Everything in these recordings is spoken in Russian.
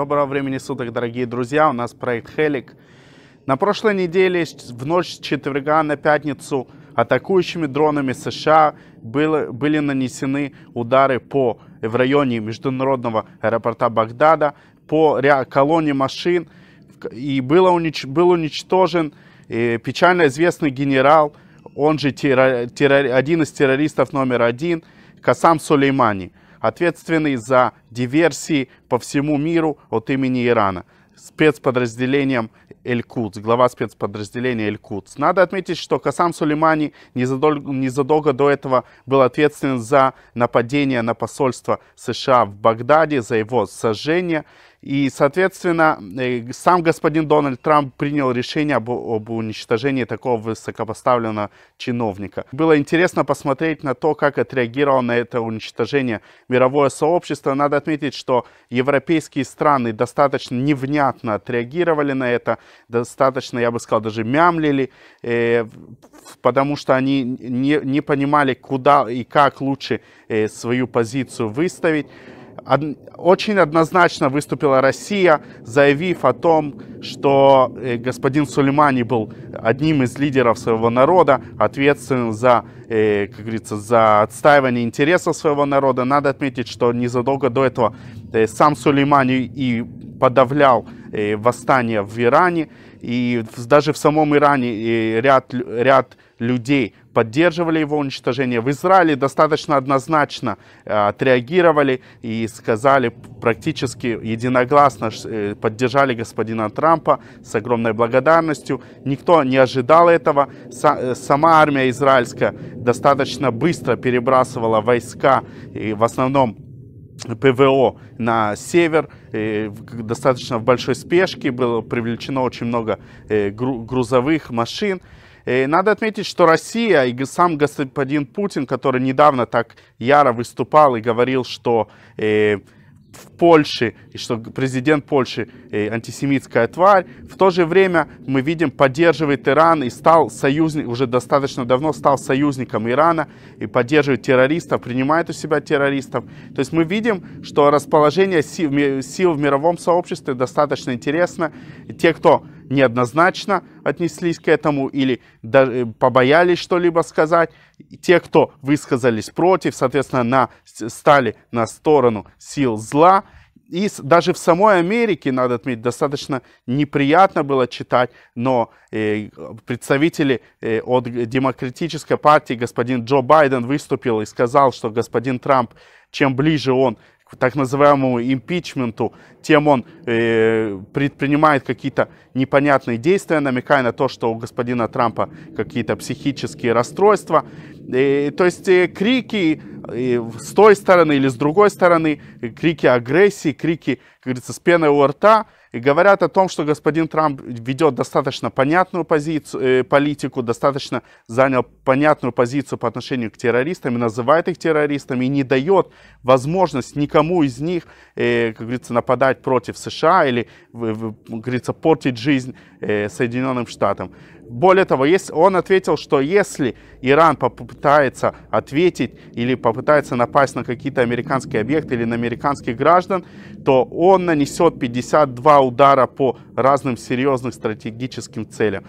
Доброго времени суток, дорогие друзья. У нас проект Хелик. На прошлой неделе в ночь с четверга на пятницу атакующими дронами США было, были нанесены удары по, в районе международного аэропорта Багдада, по колонии машин, и было унич, был уничтожен э, печально известный генерал, он же террор, террор, один из террористов номер один, Касам Сулеймани – ответственный за диверсии по всему миру от имени Ирана спецподразделением Эль-Кутс, глава спецподразделения Эль-Кутс. Надо отметить, что Касам Сулеймани незадолго, незадолго до этого был ответственен за нападение на посольство США в Багдаде, за его сожжение. И, соответственно, э, сам господин Дональд Трамп принял решение об, об уничтожении такого высокопоставленного чиновника. Было интересно посмотреть на то, как отреагировало на это уничтожение мировое сообщество. Надо отметить, что европейские страны достаточно невнятно отреагировали на это, достаточно, я бы сказал, даже мямлили, э, потому что они не, не понимали, куда и как лучше э, свою позицию выставить очень однозначно выступила Россия, заявив о том, что э, господин Сулеймани был одним из лидеров своего народа, ответственным за, э, как говорится, за отстаивание интересов своего народа. Надо отметить, что незадолго до этого э, сам Сулеймани и подавлял восстание в Иране, и даже в самом Иране ряд, ряд людей поддерживали его уничтожение. В Израиле достаточно однозначно э, отреагировали и сказали практически единогласно, э, поддержали господина Трампа с огромной благодарностью. Никто не ожидал этого. Э, сама армия израильская достаточно быстро перебрасывала войска, и в основном ПВО на север, достаточно в большой спешке, было привлечено очень много грузовых машин. Э, надо отметить, что Россия и сам господин Путин, который недавно так яро выступал и говорил, что э, в Польше, и что президент Польши э, антисемитская тварь. В то же время мы видим, поддерживает Иран и стал союзник, уже достаточно давно стал союзником Ирана и поддерживает террористов, принимает у себя террористов. То есть мы видим, что расположение сил, сил в мировом сообществе достаточно интересно. И те, кто неоднозначно отнеслись к этому или э, побоялись что-либо сказать. Те, кто высказались против, соответственно, на, стали на сторону сил зла. И даже в самой Америке, надо отметить, достаточно неприятно было читать, но э, представители э, от демократической партии господин Джо Байден выступил и сказал, что господин Трамп, чем ближе он так называемому импичменту, тем он э, предпринимает какие-то непонятные действия, намекая на то, что у господина Трампа какие-то психические расстройства. И, э, то есть э, крики э, с той стороны или с другой стороны, э, крики агрессии, крики как говорится, с пеной у рта, и говорят о том, что господин Трамп ведет достаточно понятную позицию, э, политику, достаточно занял понятную позицию по отношению к террористам, и называет их террористами, и не дает возможность никому из них, э, как говорится, нападать против США или, э, как говорится, портить жизнь э, Соединенным Штатам. Более того, если, он ответил, что если Иран попытается ответить или попытается напасть на какие-то американские объекты или на американских граждан, то он нанесет 52 удара по разным серьезным стратегическим целям.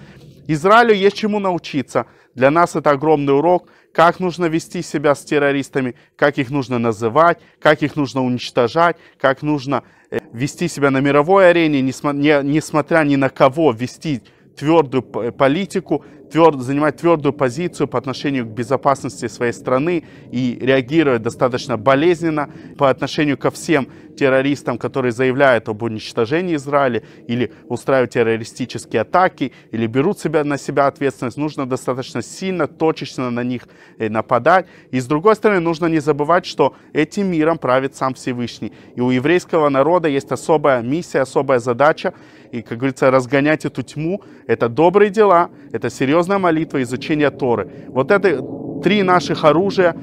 Израилю есть чему научиться. Для нас это огромный урок, как нужно вести себя с террористами, как их нужно называть, как их нужно уничтожать, как нужно э, вести себя на мировой арене, несмотря, несмотря ни на кого вести твердую политику, тверд, занимать твердую позицию по отношению к безопасности своей страны и реагировать достаточно болезненно по отношению ко всем террористам, которые заявляют об уничтожении Израиля или устраивают террористические атаки или берут себя, на себя ответственность. Нужно достаточно сильно, точечно на них э, нападать. И с другой стороны, нужно не забывать, что этим миром правит сам Всевышний. И у еврейского народа есть особая миссия, особая задача. И, как говорится, разгонять эту тьму. Это добрые дела, это серьезные серьезная молитва, изучение Торы. Вот это три наших оружия,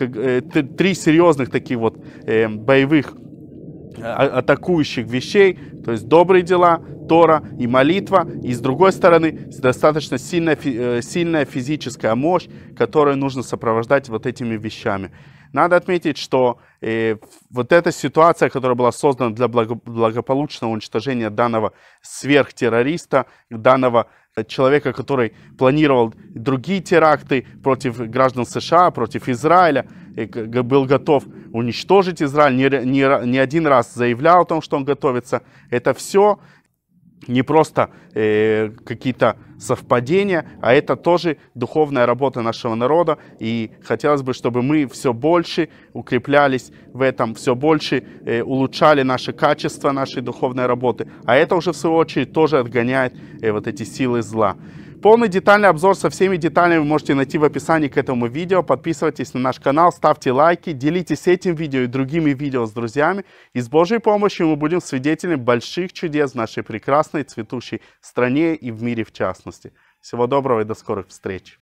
э, три серьезных таких вот э, боевых а, атакующих вещей, то есть добрые дела, Тора и молитва, и с другой стороны достаточно сильная, э, сильная физическая мощь, которую нужно сопровождать вот этими вещами. Надо отметить, что э, вот эта ситуация, которая была создана для благополучного уничтожения данного сверхтеррориста, данного э, человека, который планировал другие теракты против граждан США, против Израиля, был готов уничтожить Израиль, не, не, не один раз заявлял о том, что он готовится. Это все не просто э, какие-то совпадения, а это тоже духовная работа нашего народа. И хотелось бы, чтобы мы все больше укреплялись в этом, все больше э, улучшали наше качество нашей духовной работы. А это уже, в свою очередь, тоже отгоняет э, вот эти силы зла. Полный детальный обзор со всеми деталями вы можете найти в описании к этому видео. Подписывайтесь на наш канал, ставьте лайки, делитесь этим видео и другими видео с друзьями. И с Божьей помощью мы будем свидетелями больших чудес в нашей прекрасной цветущей стране и в мире в частности. Всего доброго и до скорых встреч!